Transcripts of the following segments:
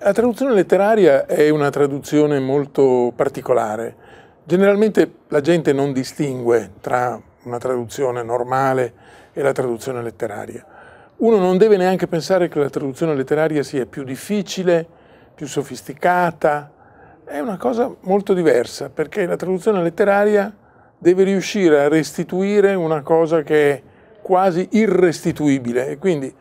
La traduzione letteraria è una traduzione molto particolare. Generalmente la gente non distingue tra una traduzione normale e la traduzione letteraria. Uno non deve neanche pensare che la traduzione letteraria sia più difficile, più sofisticata, è una cosa molto diversa perché la traduzione letteraria deve riuscire a restituire una cosa che è quasi irrestituibile e quindi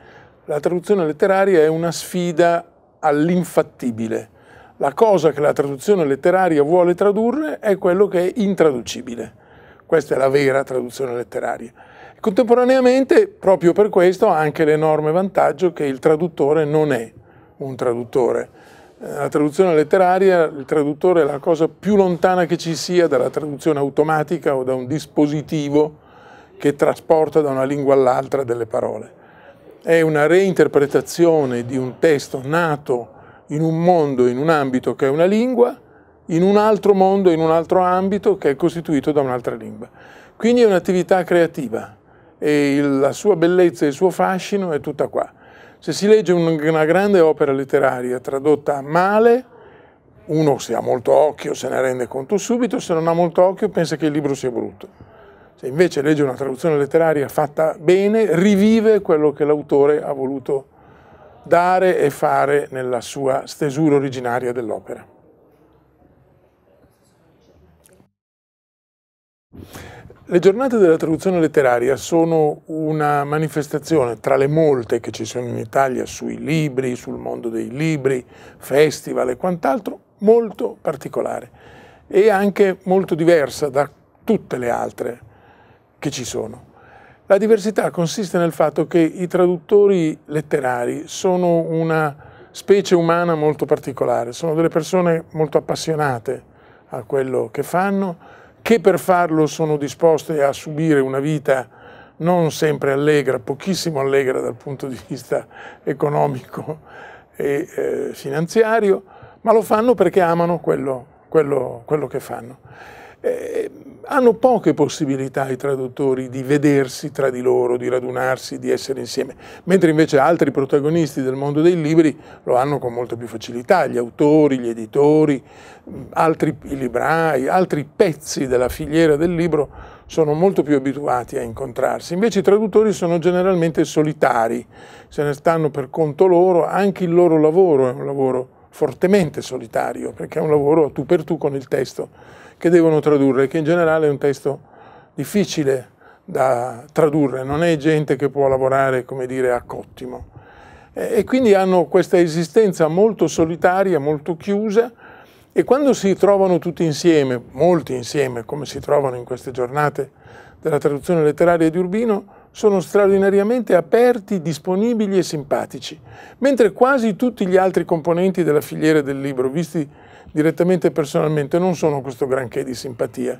la traduzione letteraria è una sfida all'infattibile. La cosa che la traduzione letteraria vuole tradurre è quello che è intraducibile. Questa è la vera traduzione letteraria. Contemporaneamente, proprio per questo, ha anche l'enorme vantaggio che il traduttore non è un traduttore. Eh, la traduzione letteraria, il traduttore è la cosa più lontana che ci sia dalla traduzione automatica o da un dispositivo che trasporta da una lingua all'altra delle parole è una reinterpretazione di un testo nato in un mondo, in un ambito che è una lingua, in un altro mondo, in un altro ambito che è costituito da un'altra lingua. Quindi è un'attività creativa e la sua bellezza e il suo fascino è tutta qua. Se si legge una grande opera letteraria tradotta male, uno se ha molto occhio se ne rende conto subito, se non ha molto occhio pensa che il libro sia brutto. Se invece legge una traduzione letteraria fatta bene, rivive quello che l'autore ha voluto dare e fare nella sua stesura originaria dell'opera. Le giornate della traduzione letteraria sono una manifestazione tra le molte che ci sono in Italia sui libri, sul mondo dei libri, festival e quant'altro, molto particolare e anche molto diversa da tutte le altre che ci sono. La diversità consiste nel fatto che i traduttori letterari sono una specie umana molto particolare, sono delle persone molto appassionate a quello che fanno, che per farlo sono disposte a subire una vita non sempre allegra, pochissimo allegra dal punto di vista economico e eh, finanziario, ma lo fanno perché amano quello, quello, quello che fanno eh, hanno poche possibilità i traduttori di vedersi tra di loro, di radunarsi, di essere insieme, mentre invece altri protagonisti del mondo dei libri lo hanno con molta più facilità, gli autori, gli editori, altri i librai, altri pezzi della filiera del libro sono molto più abituati a incontrarsi, invece i traduttori sono generalmente solitari, se ne stanno per conto loro, anche il loro lavoro è un lavoro fortemente solitario, perché è un lavoro tu per tu con il testo che devono tradurre, che in generale è un testo difficile da tradurre, non è gente che può lavorare, come dire, a cottimo. E quindi hanno questa esistenza molto solitaria, molto chiusa, e quando si trovano tutti insieme, molti insieme, come si trovano in queste giornate della traduzione letteraria di Urbino, sono straordinariamente aperti, disponibili e simpatici, mentre quasi tutti gli altri componenti della filiera del libro, visti direttamente e personalmente, non sono questo granché di simpatia.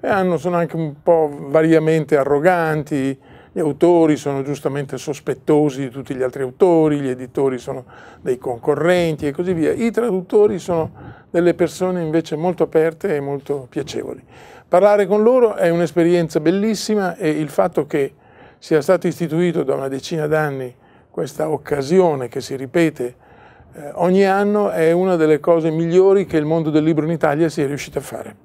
E hanno, sono anche un po' variamente arroganti, gli autori sono giustamente sospettosi di tutti gli altri autori, gli editori sono dei concorrenti e così via. I traduttori sono delle persone invece molto aperte e molto piacevoli. Parlare con loro è un'esperienza bellissima e il fatto che sia stato istituito da una decina d'anni questa occasione che si ripete eh, ogni anno è una delle cose migliori che il mondo del libro in Italia sia riuscito a fare.